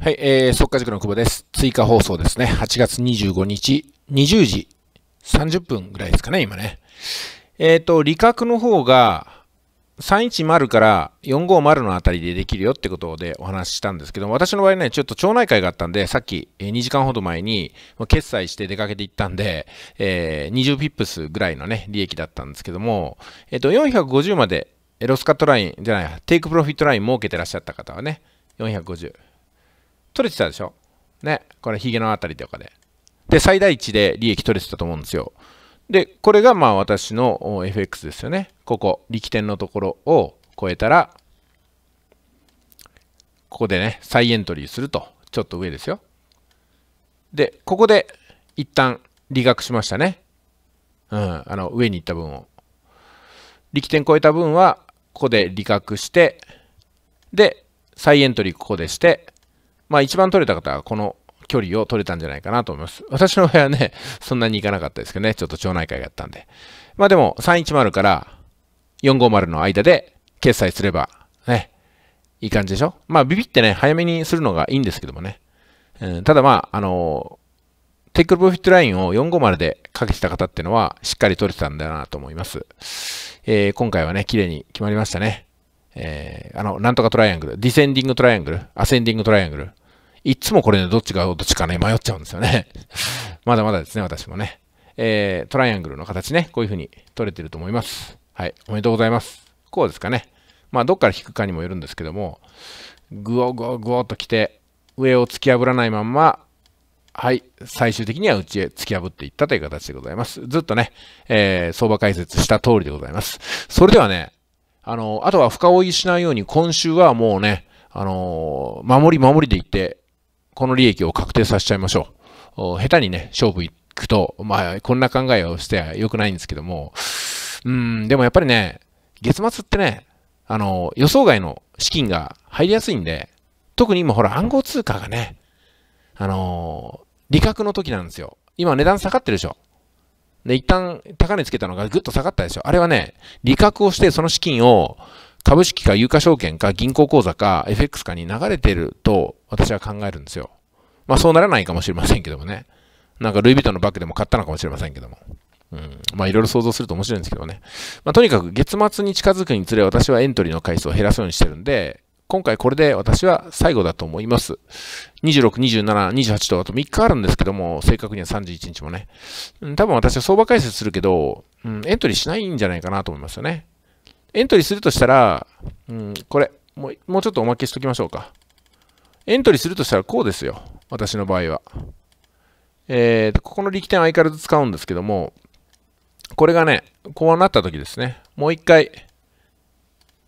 はい、えー、速化塾の久保です。追加放送ですね。8月25日、20時30分ぐらいですかね、今ね。えっ、ー、と、理覚の方が、310から450のあたりでできるよってことでお話ししたんですけど私の場合ね、ちょっと町内会があったんで、さっき2時間ほど前に決済して出かけていったんで、えー、20ピップスぐらいのね、利益だったんですけども、えっ、ー、と、450までロスカットラインじゃない、テイクプロフィットライン設けてらっしゃった方はね、450。取れてたでしょね。これ、ヒゲのあたりとかで。で、最大値で利益取れてたと思うんですよ。で、これがまあ私の FX ですよね。ここ、力点のところを超えたら、ここでね、再エントリーすると。ちょっと上ですよ。で、ここで一旦利確しましたね。うん、あの、上に行った分を。力点超えた分は、ここで利確して、で、再エントリーここでして、まあ一番取れた方はこの距離を取れたんじゃないかなと思います。私の部屋はね、そんなに行かなかったですけどね、ちょっと町内会があったんで。まあでも310から450の間で決済すれば、ね、いい感じでしょまあビビってね、早めにするのがいいんですけどもね。うん、ただまあ、あのー、テックルプロフィットラインを450でかけてた方っていうのはしっかり取れてたんだなと思います。えー、今回はね、綺麗に決まりましたね。えー、あの、なんとかトライアングル、ディセンディングトライアングル、アセンディングトライアングル、いつもこれね、どっちがどっちかね、迷っちゃうんですよね。まだまだですね、私もね。えー、トライアングルの形ね、こういう風に取れてると思います。はい、おめでとうございます。こうですかね。まあ、どっから引くかにもよるんですけども、ぐおぐおぐおと来て、上を突き破らないまんま、はい、最終的には内へ突き破っていったという形でございます。ずっとね、えー、相場解説した通りでございます。それではね、あの、あとは深追いしないように今週はもうね、あのー、守り守りでいって、この利益を確定させちゃいましょう。下手にね、勝負行くと、まあ、こんな考えをしては良くないんですけども、うん、でもやっぱりね、月末ってね、あの、予想外の資金が入りやすいんで、特に今ほら暗号通貨がね、あのー、利確の時なんですよ。今値段下がってるでしょ。で、一旦高値つけたのがぐっと下がったでしょ。あれはね、利確をしてその資金を株式か有価証券か銀行口座か FX かに流れてると、私は考えるんですよ。まあそうならないかもしれませんけどもね。なんかルイ・ヴィトンのバッグでも買ったのかもしれませんけども。うん、まあいろいろ想像すると面白いんですけどね。まあとにかく月末に近づくにつれ私はエントリーの回数を減らすようにしてるんで、今回これで私は最後だと思います。26、27、28とあと3日あるんですけども、正確には31日もね。うん、多分私は相場解説するけど、うん、エントリーしないんじゃないかなと思いますよね。エントリーするとしたら、うん、これもう、もうちょっとおまけしときましょうか。エントリーするとしたらこうですよ。私の場合は。えーと、ここの力点相変わらず使うんですけども、これがね、こうなった時ですね、もう一回、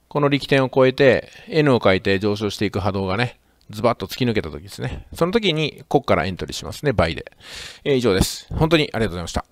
この力点を超えて、N を書いて上昇していく波動がね、ズバッと突き抜けた時ですね。その時に、ここからエントリーしますね、倍で。えー、以上です。本当にありがとうございました。